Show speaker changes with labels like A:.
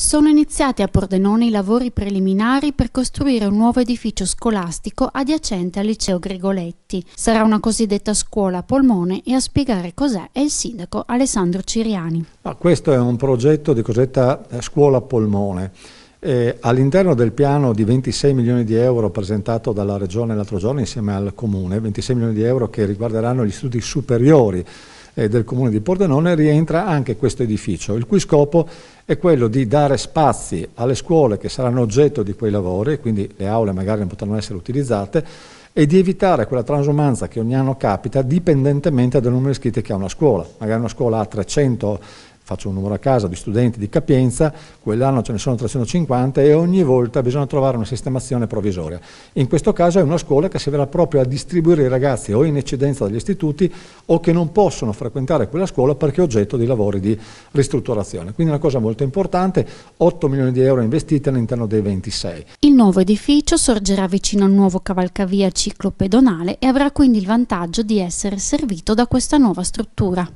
A: sono iniziati a Pordenone i lavori preliminari per costruire un nuovo edificio scolastico adiacente al liceo Gregoletti. Sarà una cosiddetta scuola a polmone e a spiegare cos'è è il sindaco Alessandro Ciriani.
B: Ma questo è un progetto di cosiddetta eh, scuola a polmone. Eh, All'interno del piano di 26 milioni di euro presentato dalla Regione l'altro giorno insieme al Comune, 26 milioni di euro che riguarderanno gli studi superiori eh, del Comune di Pordenone, rientra anche questo edificio, il cui scopo è quello di dare spazi alle scuole che saranno oggetto di quei lavori, quindi le aule magari non potranno essere utilizzate, e di evitare quella transumanza che ogni anno capita dipendentemente dal numero di iscritti che ha una scuola. Magari una scuola ha 300 faccio un numero a casa, di studenti di capienza, quell'anno ce ne sono 350 e ogni volta bisogna trovare una sistemazione provvisoria. In questo caso è una scuola che si verrà proprio a distribuire i ragazzi o in eccedenza dagli istituti o che non possono frequentare quella scuola perché è oggetto di lavori di ristrutturazione. Quindi una cosa molto importante, 8 milioni di euro investiti all'interno dei 26.
A: Il nuovo edificio sorgerà vicino al nuovo cavalcavia ciclopedonale e avrà quindi il vantaggio di essere servito da questa nuova struttura.